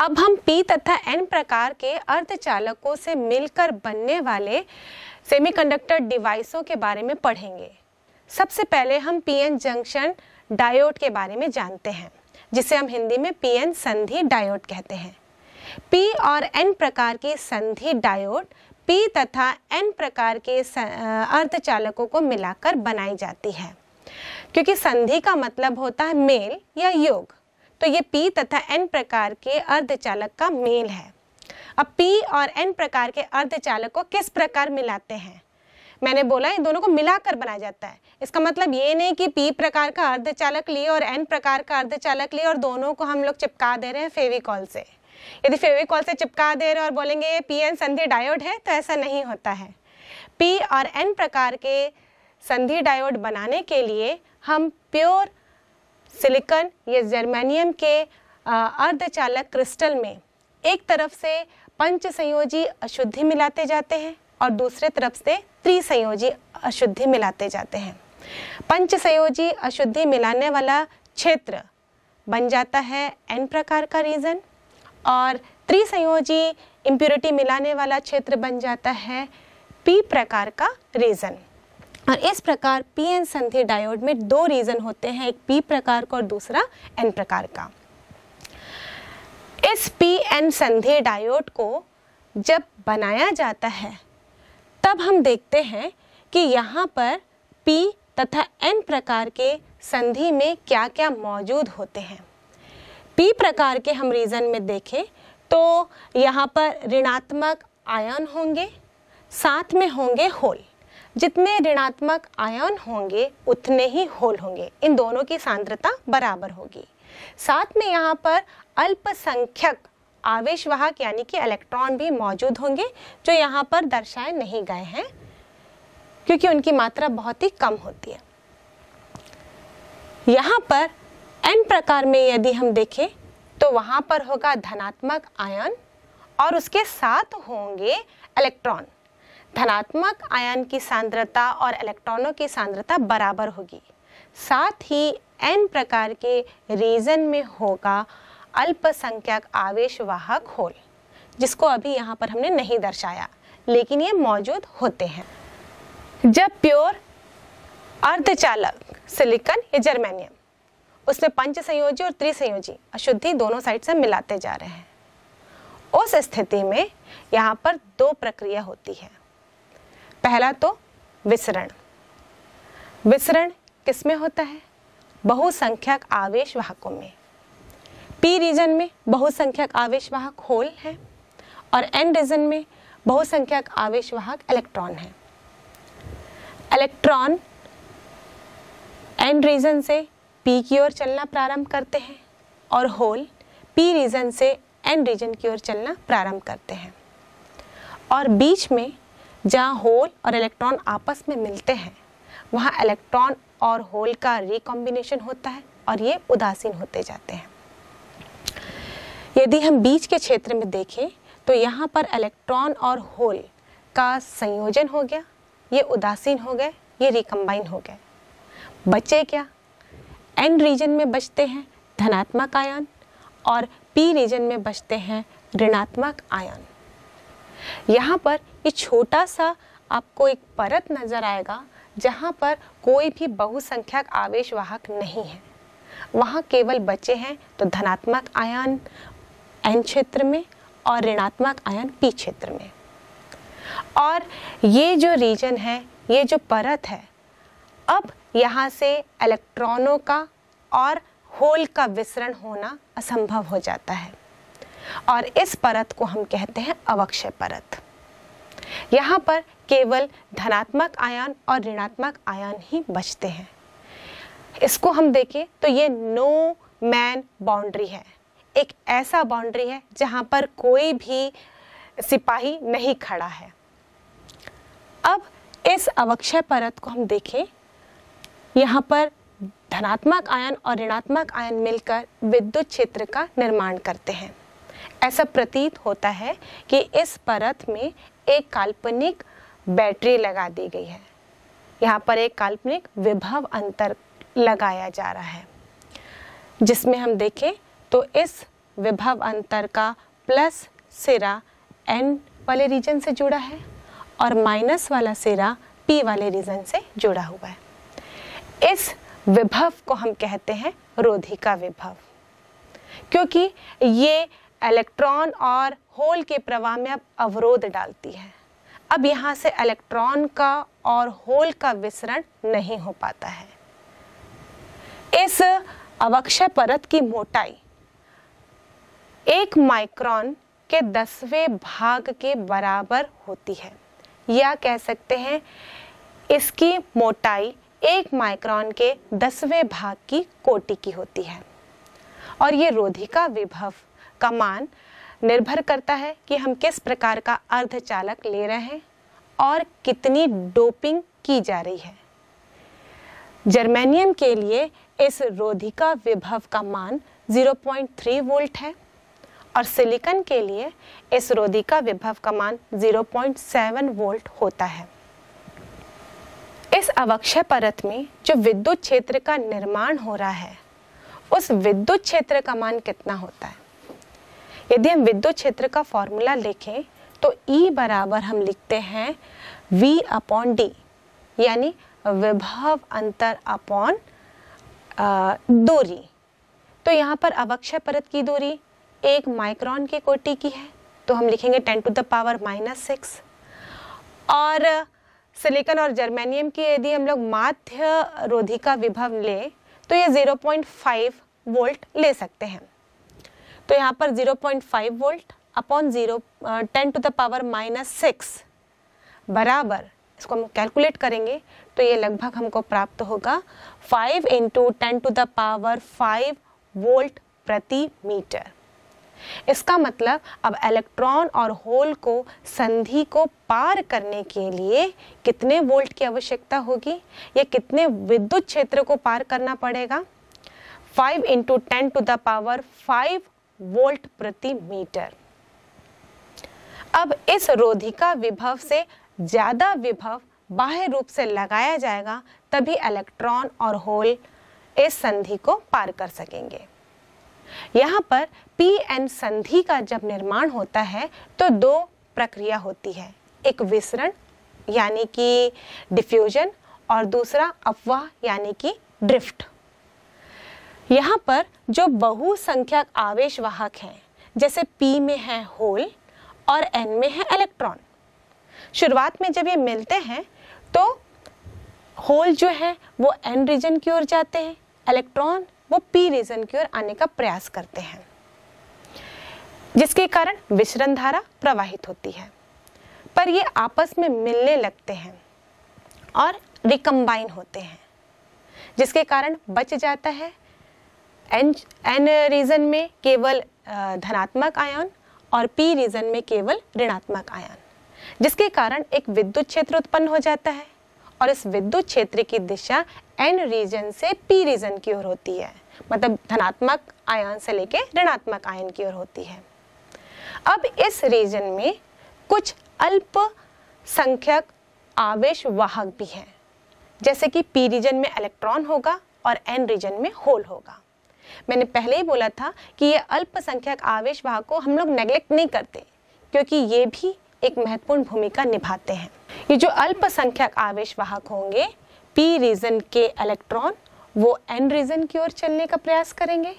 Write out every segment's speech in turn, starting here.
अब हम पी तथा एन प्रकार के अर्धचालकों से मिलकर बनने वाले सेमीकंडक्टर डिवाइसों के बारे में पढ़ेंगे सबसे पहले हम पीएन जंक्शन डायोड के बारे में जानते हैं जिसे हम हिंदी में पीएन संधि डायोड कहते हैं पी और एन प्रकार की संधि डायोड पी तथा एन प्रकार के अर्धचालकों को मिलाकर बनाई जाती है क्योंकि संधि का मतलब होता है मेल या योग तो ये पी तथा एन प्रकार के अर्धचालक का मेल है अब पी और एन प्रकार के अर्धचालक को किस प्रकार मिलाते हैं मैंने बोला इन दोनों को मिलाकर बनाया जाता है इसका मतलब ये नहीं कि पी प्रकार का अर्धचालक लिए और एन प्रकार का अर्धचालक लिए और दोनों को हम लोग चिपका दे रहे हैं फेविकॉल से यदि फेविकॉल से चिपका दे रहे और बोलेंगे ये पी एन संधि डायोड है तो ऐसा नहीं होता है पी और एन प्रकार के संधि डायोड बनाने के लिए हम प्योर सिलिकन या जर्मेनियम के अर्धचालक क्रिस्टल में एक तरफ से पंच संयोजी अशुद्धि मिलाते जाते हैं और दूसरे तरफ से त्रिसंयोजी अशुद्धि मिलाते जाते हैं पंच संयोजी अशुद्धि मिलाने वाला क्षेत्र बन जाता है एन प्रकार का रीजन और त्रिसंयोजी इम्प्योरिटी मिलाने वाला क्षेत्र बन जाता है पी प्रकार का रीजन और इस प्रकार पी एन संधि डायोड में दो रीजन होते हैं एक पी प्रकार का और दूसरा एन प्रकार का इस पी एन संधि डायोड को जब बनाया जाता है तब हम देखते हैं कि यहाँ पर पी तथा एन प्रकार के संधि में क्या क्या मौजूद होते हैं पी प्रकार के हम रीजन में देखें तो यहाँ पर ऋणात्मक आयन होंगे साथ में होंगे होल जितने ऋणात्मक आयन होंगे उतने ही होल होंगे इन दोनों की सांद्रता बराबर होगी साथ में यहाँ पर अल्पसंख्यक आवेशवाहक यानी कि इलेक्ट्रॉन भी मौजूद होंगे जो यहाँ पर दर्शाए नहीं गए हैं क्योंकि उनकी मात्रा बहुत ही कम होती है यहाँ पर एन प्रकार में यदि हम देखें तो वहाँ पर होगा धनात्मक आयन और उसके साथ होंगे इलेक्ट्रॉन धनात्मक आयन की सांद्रता और इलेक्ट्रॉनों की सांद्रता बराबर होगी साथ ही एन प्रकार के रीजन में होगा अल्पसंख्यक आवेश वाहक होल जिसको अभी यहाँ पर हमने नहीं दर्शाया लेकिन ये मौजूद होते हैं जब प्योर अर्धचालक सिलिकन या जर्मेनियम उसमें पंच संयोजी और त्रिसंयोजी अशुद्धि दोनों साइड से मिलाते जा रहे हैं उस स्थिति में यहाँ पर दो प्रक्रिया होती है पहला तो विसरण विसरण किस में होता है बहुसंख्यक आवेश वाहकों में पी रीजन में बहुसंख्यक आवेश वाहक होल है और एन रीजन में बहुसंख्यक आवेश वाहक इलेक्ट्रॉन है इलेक्ट्रॉन एन रीजन से पी की ओर चलना प्रारंभ करते हैं और होल पी रीजन से एन रीजन की ओर चलना प्रारंभ करते हैं और बीच में जहाँ होल और इलेक्ट्रॉन आपस में मिलते हैं वहाँ इलेक्ट्रॉन और होल का रिकॉम्बिनेशन होता है और ये उदासीन होते जाते हैं यदि हम बीच के क्षेत्र में देखें तो यहाँ पर इलेक्ट्रॉन और होल का संयोजन हो गया ये उदासीन हो गए ये रिकम्बाइन हो गए बचे क्या एन रीजन में बचते हैं धनात्मक आयन और पी रीजन में बचते हैं ऋणात्मक आयन यहाँ पर ये छोटा सा आपको एक परत नज़र आएगा जहाँ पर कोई भी बहुसंख्यक आवेश वाहक नहीं है वहाँ केवल बचे हैं तो धनात्मक आयन एन क्षेत्र में और ऋणात्मक आयन पी क्षेत्र में और ये जो रीजन है ये जो परत है अब यहाँ से इलेक्ट्रॉनों का और होल का विसरण होना असंभव हो जाता है और इस परत को हम कहते हैं अवक्षय परत यहाँ पर केवल धनात्मक आयन और ऋणात्मक आयन ही बचते हैं इसको हम देखें तो ये नो मैन बाउंड्री है एक ऐसा बाउंड्री है जहाँ पर कोई भी सिपाही नहीं खड़ा है अब इस अवक्षय परत को हम देखें यहाँ पर धनात्मक आयन और ऋणात्मक आयन मिलकर विद्युत क्षेत्र का निर्माण करते हैं ऐसा प्रतीत होता है कि इस परत में एक काल्पनिक बैटरी लगा दी गई है यहाँ पर एक काल्पनिक विभव अंतर लगाया जा रहा है जिसमें हम देखें तो इस विभव अंतर का प्लस सिरा एन वाले रीजन से जुड़ा है और माइनस वाला सिरा पी वाले रीजन से जुड़ा हुआ है इस विभव को हम कहते हैं रोधिका विभव क्योंकि ये इलेक्ट्रॉन और होल के प्रवाह में अब अवरोध डालती है अब यहाँ से इलेक्ट्रॉन का और होल का विसरण नहीं हो पाता है इस अवक्षय परत की मोटाई एक माइक्रॉन के दसवें भाग के बराबर होती है या कह सकते हैं इसकी मोटाई एक माइक्रॉन के दसवें भाग की कोटि की होती है और ये रोधिका विभव का मान निर्भर करता है कि हम किस प्रकार का अर्धचालक ले रहे हैं और कितनी डोपिंग की जा रही है जर्मेनियम के लिए इस रोधिका विभव का मान 0.3 वोल्ट है और सिलिकन के लिए इस रोधिका विभव का मान 0.7 वोल्ट होता है इस अवक्षय परत में जो विद्युत क्षेत्र का निर्माण हो रहा है उस विद्युत क्षेत्र का मान कितना होता है यदि हम विद्युत क्षेत्र का फॉर्मूला लिखें तो E बराबर हम लिखते हैं V अपॉन डी यानी विभव अंतर अपॉन दूरी तो यहाँ पर अवक्षय परत की दूरी एक माइक्रोन के कोटि की है तो हम लिखेंगे ten to the power minus six और सिलिकन और जर्मेनियम की यदि हम लोग माध्य रोधी का विभव लें तो ये 0.5 वोल्ट ले सकते हैं तो यहाँ पर 0.5 volt upon zero ten to the power minus six बराबर इसको हम कैलकुलेट करेंगे तो ये लगभग हमको प्राप्त होगा 5 into ten to the power 5 volt प्रति मीटर इसका मतलब अब इलेक्ट्रॉन और होल को संधि को पार करने के लिए कितने वोल्ट की आवश्यकता होगी या कितने विद्युत क्षेत्र को पार करना पड़ेगा 5 into ten to the power five volt प्रति मीटर अब इस रोधिका विभव से ज़्यादा विभव बाह्य रूप से लगाया जाएगा तभी इलेक्ट्रॉन और होल इस संधि को पार कर सकेंगे यहां पर पी एन संधि का जब निर्माण होता है तो दो प्रक्रिया होती है एक विसरण यानी कि डिफ्यूजन और दूसरा अफवाह यानी कि ड्रिफ्ट यहाँ पर जो बहुसंख्यक आवेश वाहक हैं जैसे P में है होल और N में है इलेक्ट्रॉन शुरुआत में जब ये मिलते हैं तो होल जो है वो N रीजन की ओर जाते हैं इलेक्ट्रॉन वो P रीजन की ओर आने का प्रयास करते हैं जिसके कारण विचरण धारा प्रवाहित होती है पर ये आपस में मिलने लगते हैं और रिकम्बाइन होते हैं जिसके कारण बच जाता है एन एन रीजन में केवल धनात्मक आयन और पी रीजन में केवल ऋणात्मक आयन जिसके कारण एक विद्युत क्षेत्र उत्पन्न हो जाता है और इस विद्युत क्षेत्र की दिशा एन रीजन से पी रीजन की ओर होती है मतलब धनात्मक आयन से लेके ऋणात्मक आयन की ओर होती है अब इस रीजन में कुछ अल्प संख्यक आवेश वाहक भी हैं जैसे कि पी रीजन में इलेक्ट्रॉन होगा और एन रीजन में होल होगा मैंने पहले ही बोला था कि ये अल्पसंख्यक आवेश भाग को हम लोग नेग्लेक्ट नहीं करते क्योंकि ये भी एक महत्वपूर्ण भूमिका निभाते हैं ये जो अल्पसंख्यक आवेश वाहक होंगे पी रीजन के इलेक्ट्रॉन वो एन रीजन की ओर चलने का प्रयास करेंगे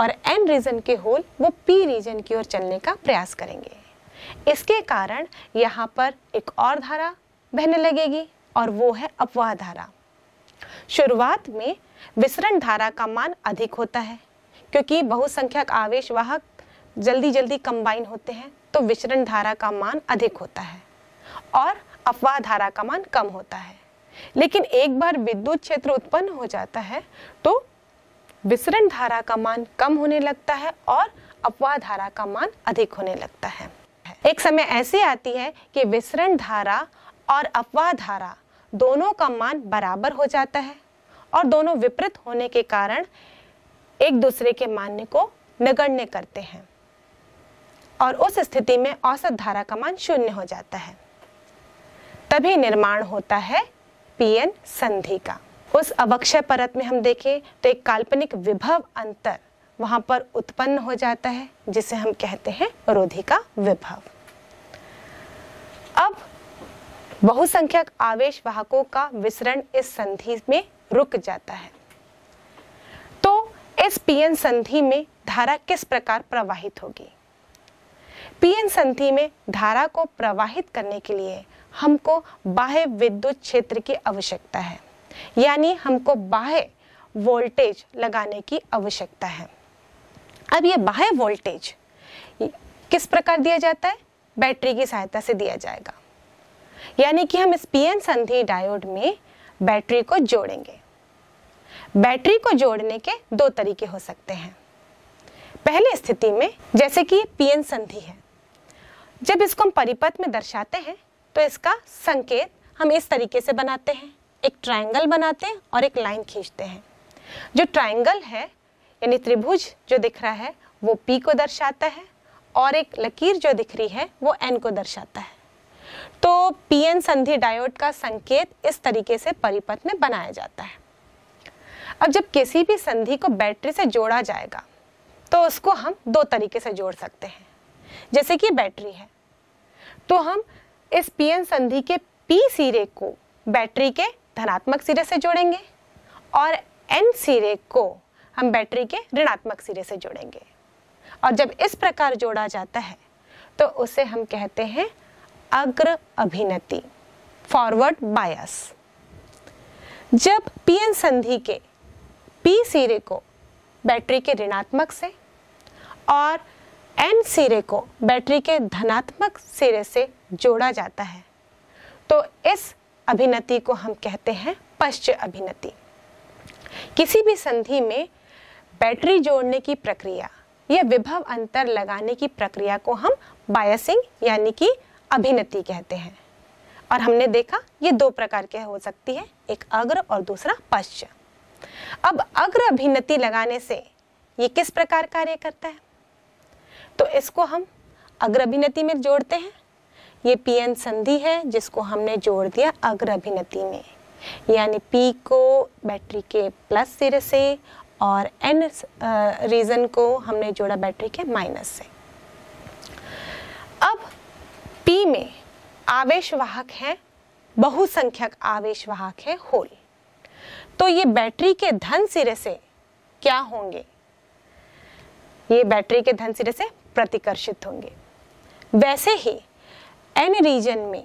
और एन रीजन के होल वो पी रीजन की ओर चलने का प्रयास करेंगे इसके कारण यहाँ पर एक और धारा बहने लगेगी और वो है अपवाह धारा शुरुआत में विसरण धारा का मान अधिक होता है क्योंकि बहुसंख्यक आवेश वाहक जल्दी जल्दी कंबाइन होते हैं तो विसरण धारा का मान अधिक होता है और अफवाह धारा का मान कम होता है लेकिन एक बार विद्युत क्षेत्र उत्पन्न हो जाता है तो विसरण धारा का मान कम होने लगता है और अपवाह धारा का मान अधिक होने लगता है एक समय ऐसे आती है कि विसरण धारा और अपवाह धारा दोनों का मान बराबर हो जाता है और दोनों विपरीत होने के कारण एक दूसरे के मान्य को नगण्य करते हैं और उस स्थिति में औसत धारा का मान शून्य हो जाता है तभी निर्माण होता है पीएन संधि का उस अवक्षय परत में हम देखें तो एक काल्पनिक विभव अंतर वहां पर उत्पन्न हो जाता है जिसे हम कहते हैं रोधी का विभव अब बहुसंख्यक आवेश वाहकों का विसरण इस संधि में रुक जाता है तो इस पीएन संधि में धारा किस प्रकार प्रवाहित होगी पीएन संधि में धारा को प्रवाहित करने के लिए हमको बाह्य विद्युत क्षेत्र की आवश्यकता है यानी हमको बाह्य वोल्टेज लगाने की आवश्यकता है अब ये बाह्य वोल्टेज किस प्रकार दिया जाता है बैटरी की सहायता से दिया जाएगा यानी कि हम इस पीएन संधि डायोड में बैटरी को जोड़ेंगे बैटरी को जोड़ने के दो तरीके हो सकते हैं पहली स्थिति में जैसे कि पीएन संधि है जब इसको हम परिपथ में दर्शाते हैं तो इसका संकेत हम इस तरीके से बनाते हैं एक ट्रायंगल बनाते हैं और एक लाइन खींचते हैं जो ट्रायंगल है यानी त्रिभुज जो दिख रहा है वो पी को दर्शाता है और एक लकीर जो दिख रही है वो एन को दर्शाता है तो पी एन संधि डायोड का संकेत इस तरीके से परिपथ में बनाया जाता है अब जब किसी भी संधि को बैटरी से जोड़ा जाएगा तो उसको हम दो तरीके से जोड़ सकते हैं जैसे कि बैटरी है तो हम इस पीएन संधि के पी सिरे को बैटरी के धनात्मक सिरे से जोड़ेंगे और एन सिरे को हम बैटरी के ऋणात्मक सिरे से जोड़ेंगे और जब इस प्रकार जोड़ा जाता है तो उसे हम कहते हैं अग्र अभिनति फॉरवर्ड बायस जब पीएन संधि के पी सिरे को बैटरी के ऋणात्मक से और एन सिरे को बैटरी के धनात्मक सिरे से जोड़ा जाता है तो इस अभिनति को हम कहते हैं पश्च अभिनति किसी भी संधि में बैटरी जोड़ने की प्रक्रिया या विभव अंतर लगाने की प्रक्रिया को हम बायसिंग यानी कि अभिनति कहते हैं और हमने देखा ये दो प्रकार के हो सकती है एक अग्र और दूसरा पश्चिम अब अग्र अभिन्नति लगाने से ये किस प्रकार कार्य करता है तो इसको हम अग्र अभिनति में जोड़ते हैं ये पी एन संधि है जिसको हमने जोड़ दिया अग्र अभिनति में यानी पी को बैटरी के प्लस सिरे से और एन रीजन को हमने जोड़ा बैटरी के माइनस से अब पी में आवेश वाहक है बहुसंख्यक आवेश वाहक है होल तो ये बैटरी के धन सिरे से क्या होंगे ये बैटरी के धन सिरे से प्रतिकर्षित होंगे वैसे ही एन रीजन में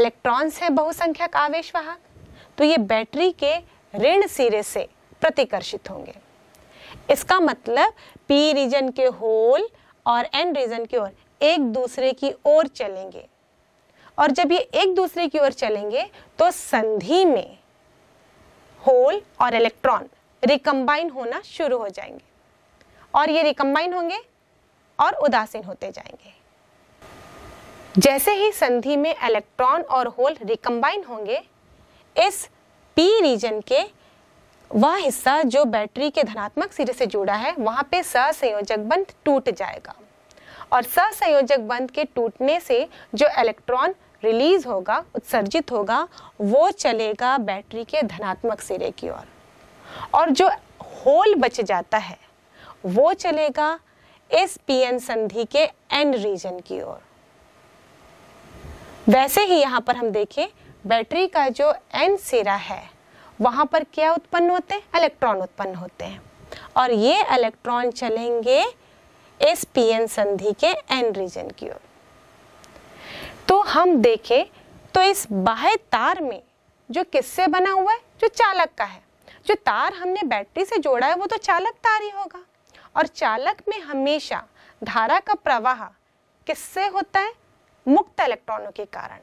इलेक्ट्रॉन्स हैं बहुसंख्यक आवेश वाहक तो ये बैटरी के ऋण सिरे से प्रतिकर्षित होंगे इसका मतलब पी रीजन के होल और एन रीजन की ओर एक दूसरे की ओर चलेंगे और जब ये एक दूसरे की ओर चलेंगे तो संधि में होल और इलेक्ट्रॉन रिकम्बाइन होना शुरू हो जाएंगे और ये रिकम्बाइन होंगे और उदासीन होते जाएंगे जैसे ही संधि में इलेक्ट्रॉन और होल रिकम्बाइन होंगे इस पी रीजन के वह हिस्सा जो बैटरी के धनात्मक सिरे से जुड़ा है वहाँ पे सहसंयोजक बंध टूट जाएगा और सहसंयोजक बंध के टूटने से जो इलेक्ट्रॉन रिलीज होगा उत्सर्जित होगा वो चलेगा बैटरी के धनात्मक सिरे की ओर और।, और जो होल बच जाता है वो चलेगा इस पीएन संधि के एन रीजन की ओर वैसे ही यहां पर हम देखें बैटरी का जो एन सिरा है वहां पर क्या उत्पन्न होते हैं इलेक्ट्रॉन उत्पन्न होते हैं और ये इलेक्ट्रॉन चलेंगे एस पी एन संधि के एन रीजन की ओर तो हम देखें तो इस बाह्य तार में जो किससे बना हुआ है जो चालक का है जो तार हमने बैटरी से जोड़ा है वो तो चालक तार ही होगा और चालक में हमेशा धारा का प्रवाह किससे होता है मुक्त इलेक्ट्रॉनों के कारण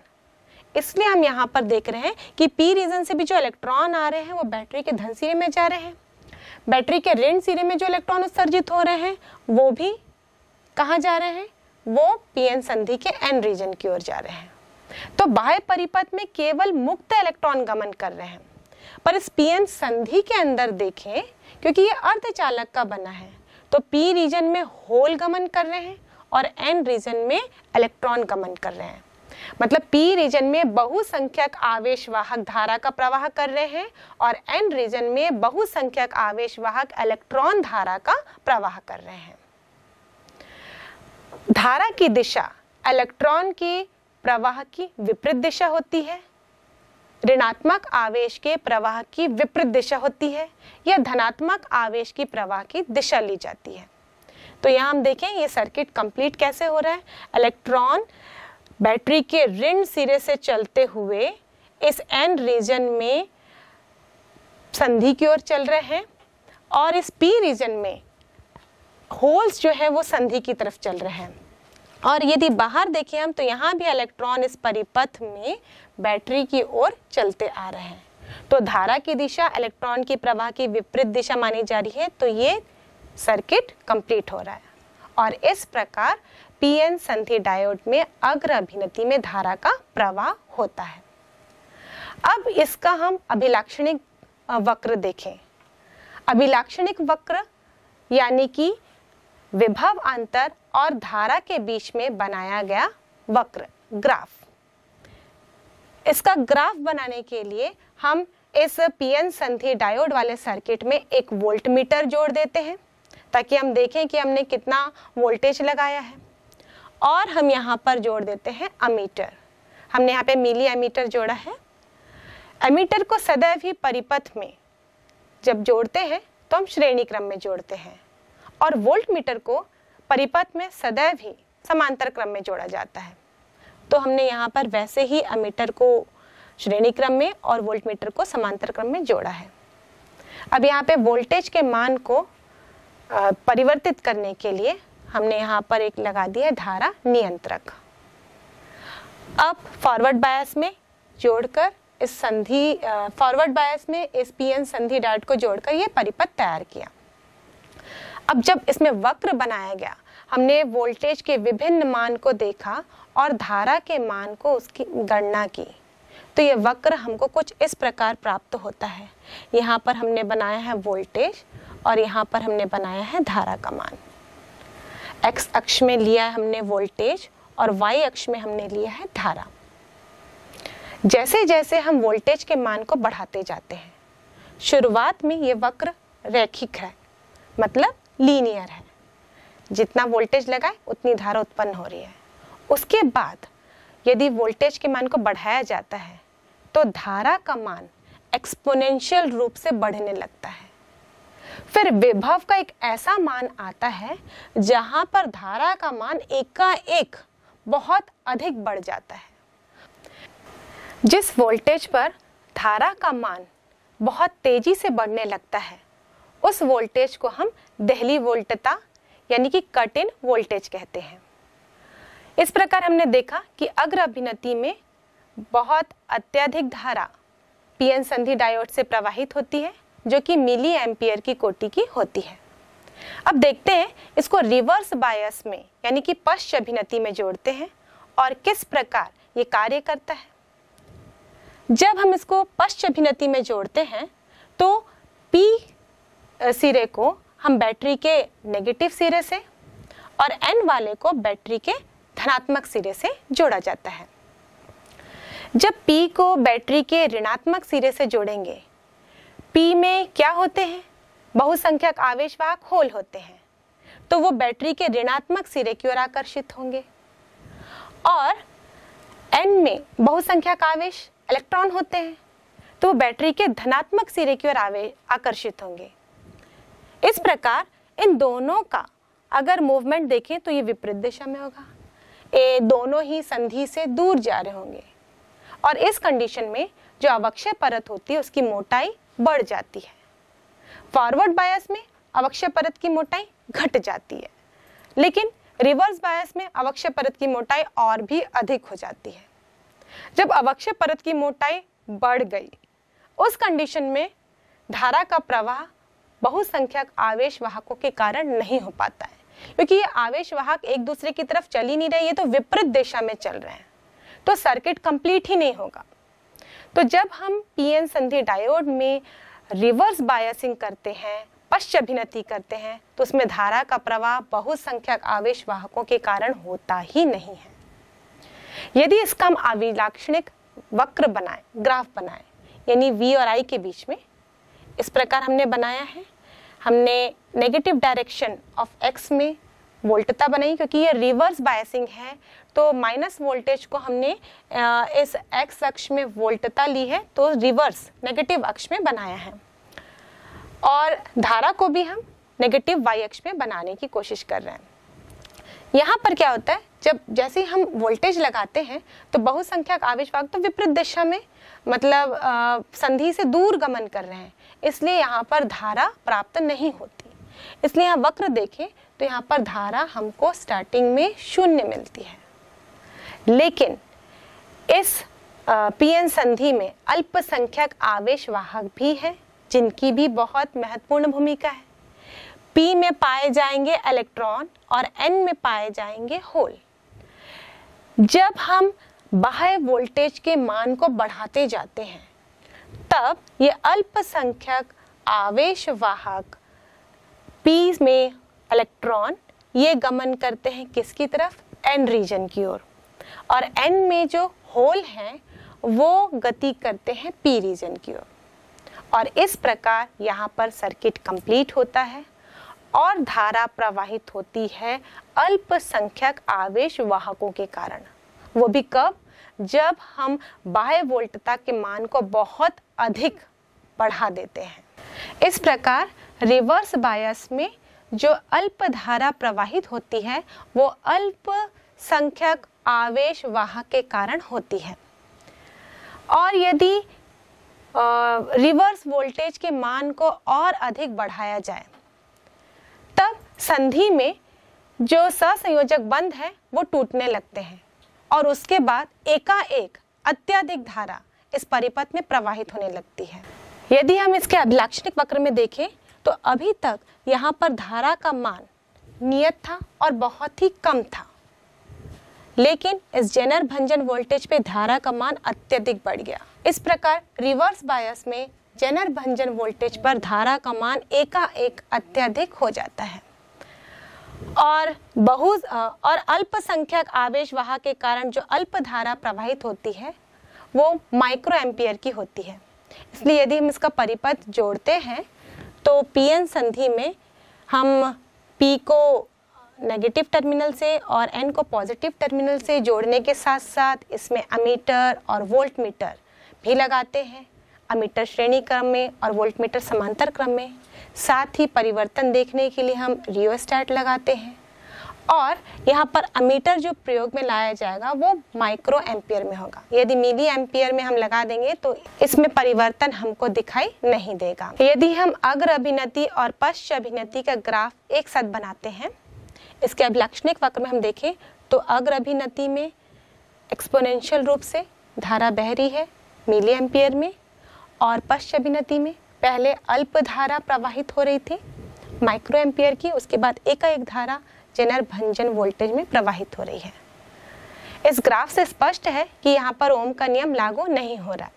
इसलिए हम यहाँ पर देख रहे हैं कि पी रीजन से भी जो इलेक्ट्रॉन आ रहे हैं वो बैटरी के धन सिरे में जा रहे हैं बैटरी के ऋण सिरे में जो इलेक्ट्रॉन उत्सर्जित हो रहे हैं वो भी कहाँ जा रहे हैं वो पीएन संधि के एन रीजन की ओर जा रहे हैं तो बाह्य परिपथ में केवल मुक्त इलेक्ट्रॉन गमन कर रहे हैं पर इस पीएन संधि के अंदर देखें क्योंकि ये अर्धचालक का बना है तो पी रीजन में होल गमन कर रहे हैं और एन रीजन में इलेक्ट्रॉन गमन कर रहे हैं मतलब पी रीजन में बहुसंख्यक आवेश वाहक धारा का प्रवाह कर रहे हैं और एन रीजन में बहुसंख्यक आवेश वाहक इलेक्ट्रॉन धारा का प्रवाह कर रहे हैं धारा की दिशा इलेक्ट्रॉन की प्रवाह की विपरीत दिशा होती है ऋणात्मक आवेश के प्रवाह की विपरीत दिशा होती है या धनात्मक आवेश की प्रवाह की दिशा ली जाती है तो यहाँ हम देखें ये सर्किट कंप्लीट कैसे हो रहा है इलेक्ट्रॉन बैटरी के ऋण सिरे से चलते हुए इस एन रीजन में संधि की ओर चल रहे हैं और इस पी रीजन में होल्स जो है वो संधि की तरफ चल रहे हैं और यदि बाहर देखें हम तो यहाँ भी इलेक्ट्रॉन इस परिपथ में बैटरी की ओर चलते आ रहे हैं तो धारा की दिशा इलेक्ट्रॉन की प्रवाह की विपरीत दिशा मानी जा रही है तो ये सर्किट कंप्लीट हो रहा है और इस प्रकार पीएन संधि डायोड में अग्र अभिनति में धारा का प्रवाह होता है अब इसका हम अभिलाक्षणिक वक्र देखें अभिलाक्षणिक वक्र यानी कि विभव अंतर और धारा के बीच में बनाया गया वक्र ग्राफ इसका ग्राफ बनाने के लिए हम इस पीएन संधि डायोड वाले सर्किट में एक वोल्ट मीटर जोड़ देते हैं ताकि हम देखें कि हमने कितना वोल्टेज लगाया है और हम यहाँ पर जोड़ देते हैं अमीटर हमने यहाँ पे मिली अमीटर जोड़ा है अमीटर को सदैव ही परिपथ में जब जोड़ते हैं तो हम श्रेणी क्रम में जोड़ते हैं और वोल्ट मीटर को परिपथ में सदैव ही समांतर क्रम में जोड़ा जाता है तो हमने यहाँ पर वैसे ही अमीटर को श्रेणी क्रम में और वोल्ट मीटर को समांतर क्रम में जोड़ा है अब यहाँ पे वोल्टेज के मान को परिवर्तित करने के लिए हमने यहाँ पर एक लगा दिया धारा नियंत्रक अब फॉरवर्ड बायस में जोड़कर इस संधि फॉरवर्ड बायस में इस पीएन संधि डाट को जोड़कर ये परिपथ तैयार किया अब जब इसमें वक्र बनाया गया हमने वोल्टेज के विभिन्न मान को देखा और धारा के मान को उसकी गणना की तो ये वक्र हमको कुछ इस प्रकार प्राप्त होता है यहाँ पर हमने बनाया है वोल्टेज और यहाँ पर हमने बनाया है धारा का मान एक्स अक्ष में लिया है हमने वोल्टेज और वाई अक्ष में हमने लिया है धारा जैसे जैसे हम वोल्टेज के मान को बढ़ाते जाते हैं शुरुआत में ये वक्र रैखिक है मतलब लीनियर है जितना वोल्टेज लगाए उतनी धारा उत्पन्न हो रही है उसके बाद यदि वोल्टेज के मान को बढ़ाया जाता है तो धारा का मान एक्सपोनेंशियल रूप से बढ़ने लगता है फिर विभव का एक ऐसा मान आता है जहां पर धारा का मान एकाएक बहुत अधिक बढ़ जाता है जिस वोल्टेज पर धारा का मान बहुत तेजी से बढ़ने लगता है उस वोल्टेज को हम दहली वोल्टता यानी कि कट इन वोल्टेज कहते हैं इस प्रकार हमने देखा कि अग्र अभिनति में बहुत अत्यधिक धारा पीएन संधि डायोड से प्रवाहित होती है जो कि मिली एम्पियर की कोटि की होती है अब देखते हैं इसको रिवर्स बायस में यानी कि पश्च अभिनति में जोड़ते हैं और किस प्रकार ये कार्य करता है जब हम इसको पश्च अभिनति में जोड़ते हैं तो पी सिरे को हम बैटरी के नेगेटिव सिरे से और एन वाले को बैटरी के धनात्मक सिरे से जोड़ा जाता है जब पी को बैटरी के ऋणात्मक सिरे से जोड़ेंगे पी में क्या होते हैं बहुसंख्यक आवेशवाहक होल होते हैं तो वो बैटरी के ऋणात्मक सिरे की ओर आकर्षित होंगे और एन में बहुसंख्यक आवेश इलेक्ट्रॉन होते हैं तो वो बैटरी के धनात्मक सिरे की ओर आकर्षित होंगे इस प्रकार इन दोनों का अगर मूवमेंट देखें तो ये विपरीत दिशा में होगा ए दोनों ही संधि से दूर जा रहे होंगे और इस कंडीशन में जो अवक्षय परत होती है उसकी मोटाई बढ़ जाती है फॉरवर्ड बायस में अवक्षय परत की मोटाई घट जाती है लेकिन रिवर्स बायस में अवक्षय परत की मोटाई और भी अधिक हो जाती है जब अवक्षय परत की मोटाई बढ़ गई उस कंडीशन में धारा का प्रवाह बहुसंख्यक आवेश वाहकों के कारण नहीं हो पाता है क्योंकि ये आवेश वाहक एक दूसरे की तरफ चल ही नहीं रहे ये तो विपरीत दिशा में चल रहे हैं तो सर्किट कंप्लीट ही नहीं होगा तो जब हम पीएन संधि डायोड में रिवर्स बायसिंग करते हैं पश्च करते हैं तो उसमें धारा का प्रवाह बहुसंख्यक आवेश वाहकों के कारण होता ही नहीं है यदि इसका हम अविलाक्षणिक वक्र बनाए ग्राफ बनाए यानी वी और आई के बीच में इस प्रकार हमने बनाया है हमने नेगेटिव डायरेक्शन ऑफ एक्स में वोल्टता बनाई क्योंकि ये रिवर्स बायसिंग है तो माइनस वोल्टेज को हमने इस एक्स अक्ष में वोल्टता ली है तो रिवर्स नेगेटिव अक्ष में बनाया है और धारा को भी हम नेगेटिव वाई अक्ष में बनाने की कोशिश कर रहे हैं यहाँ पर क्या होता है जब जैसे ही हम वोल्टेज लगाते हैं तो बहुसंख्यक आवेशवाहक तो विपरीत दिशा में मतलब संधि से दूर गमन कर रहे हैं इसलिए यहाँ पर धारा प्राप्त नहीं होती इसलिए यहाँ वक्र देखें तो यहाँ पर धारा हमको स्टार्टिंग में शून्य मिलती है लेकिन इस पीएन संधि में अल्पसंख्यक आवेश वाहक भी हैं जिनकी भी बहुत महत्वपूर्ण भूमिका है पी में पाए जाएंगे इलेक्ट्रॉन और एन में पाए जाएंगे होल जब हम बाह्य वोल्टेज के मान को बढ़ाते जाते हैं तब ये अल्पसंख्यक आवेश वाहक पी में इलेक्ट्रॉन ये गमन करते हैं किसकी तरफ एन रीजन की ओर और एन में जो होल हैं वो गति करते हैं पी रीजन की ओर और इस प्रकार यहाँ पर सर्किट कंप्लीट होता है और धारा प्रवाहित होती है अल्पसंख्यक आवेश वाहकों के कारण वो भी कब जब हम बाह्य वोल्टता के मान को बहुत अधिक बढ़ा देते हैं इस प्रकार रिवर्स बायस में जो अल्प धारा प्रवाहित होती है वो अल्प संख्यक आवेश वाह के कारण होती है और यदि रिवर्स वोल्टेज के मान को और अधिक बढ़ाया जाए तब संधि में जो सहसंयोजक बंध है वो टूटने लगते हैं और उसके बाद एकाएक अत्यधिक धारा इस परिपथ में प्रवाहित होने लगती है यदि हम इसके अभिलाक्षणिक वक्र में देखें तो अभी तक यहाँ पर धारा का मान नियत था और बहुत ही कम था लेकिन इस जेनर भंजन वोल्टेज पे धारा का मान अत्यधिक बढ़ गया इस प्रकार रिवर्स बायस में जेनर भंजन वोल्टेज पर धारा का मान एकाएक अत्यधिक हो जाता है और बहु और अल्पसंख्यक आवेश वहा के कारण जो अल्प धारा प्रवाहित होती है वो माइक्रो एम्पियर की होती है इसलिए यदि हम इसका परिपथ जोड़ते हैं तो पीएन संधि में हम पी को नेगेटिव टर्मिनल से और एन को पॉजिटिव टर्मिनल से जोड़ने के साथ साथ इसमें अमीटर और वोल्ट मीटर भी लगाते हैं अमीटर श्रेणी क्रम में और वोल्टमीटर समांतर क्रम में साथ ही परिवर्तन देखने के लिए हम रियोस्टैट लगाते हैं और यहाँ पर अमीटर जो प्रयोग में लाया जाएगा वो माइक्रो एम्पियर में होगा यदि मिली एम्पियर में हम लगा देंगे तो इसमें परिवर्तन हमको दिखाई नहीं देगा यदि हम अग्र अभिनति और पश्च अभिनति का ग्राफ एक साथ बनाते हैं इसके अभिलक्षणिक वक्र में हम देखें तो अग्र अभिनति में एक्सपोनेंशियल रूप से धारा बहरी है मिली एम्पियर में और पश्चिमी नदी में पहले अल्प धारा प्रवाहित हो रही थी माइक्रो एम्पियर की उसके बाद एक एक धारा जेनर भंजन वोल्टेज में प्रवाहित हो रही है इस ग्राफ से स्पष्ट है कि यहाँ पर ओम का नियम लागू नहीं हो रहा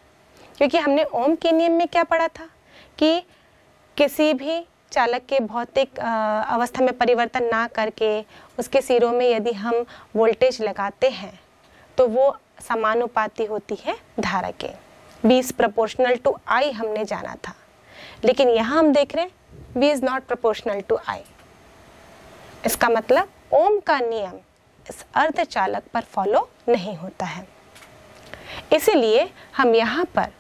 क्योंकि हमने ओम के नियम में क्या पढ़ा था कि किसी भी चालक के भौतिक अवस्था में परिवर्तन ना करके उसके सिरों में यदि हम वोल्टेज लगाते हैं तो वो समानुपाती होती है धारा के V is proportional to I हमने जाना था लेकिन यहाँ हम देख रहे हैं V is not proportional to I इसका मतलब ओम का नियम इस अर्ध चालक पर फॉलो नहीं होता है इसीलिए हम यहाँ पर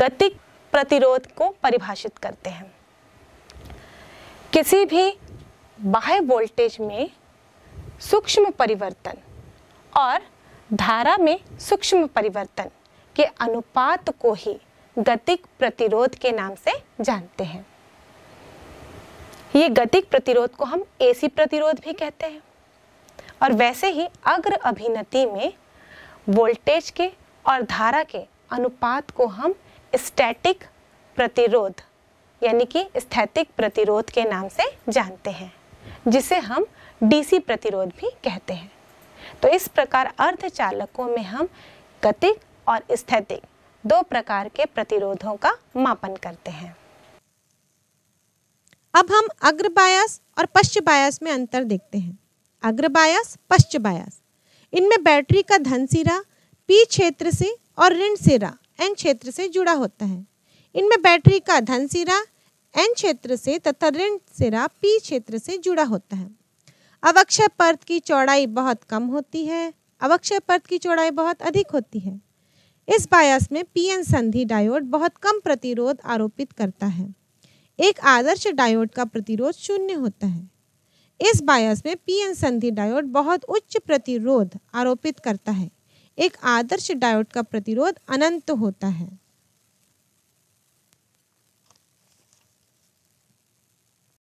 गतिक प्रतिरोध को परिभाषित करते हैं किसी भी बाह्य वोल्टेज में सूक्ष्म परिवर्तन और धारा में सूक्ष्म परिवर्तन के अनुपात को ही गतिक प्रतिरोध के नाम से जानते हैं ये गतिक प्रतिरोध को हम एसी प्रतिरोध भी कहते हैं और वैसे ही अग्र अभिनति में वोल्टेज के और धारा के अनुपात को हम स्टैटिक प्रतिरोध यानी कि स्थैतिक प्रतिरोध के नाम से जानते हैं जिसे हम डीसी प्रतिरोध भी कहते हैं तो इस प्रकार अर्धचालकों में हम गतिक और स्थैतिक दो प्रकार के प्रतिरोधों का मापन करते हैं अब हम अग्र बायस और पश्च बायस में अंतर देखते हैं अग्र बायस पश्च बायस इनमें बैटरी का धन सिरा पी क्षेत्र से और ऋण सिरा एन क्षेत्र से जुड़ा होता है इनमें बैटरी का धन सिरा एन क्षेत्र से तथा ऋण सिरा पी क्षेत्र से जुड़ा होता है अवक्षय पर्त की चौड़ाई बहुत कम होती है अवक्षय पर्त की चौड़ाई बहुत अधिक होती है इस बायस में पीएन संधि डायोड बहुत कम प्रतिरोध आरोपित करता है एक आदर्श डायोड का प्रतिरोध शून्य होता है इस बायस में पीएन संधि डायोड बहुत उच्च प्रतिरोध आरोपित करता है एक आदर्श डायोड का प्रतिरोध अनंत होता है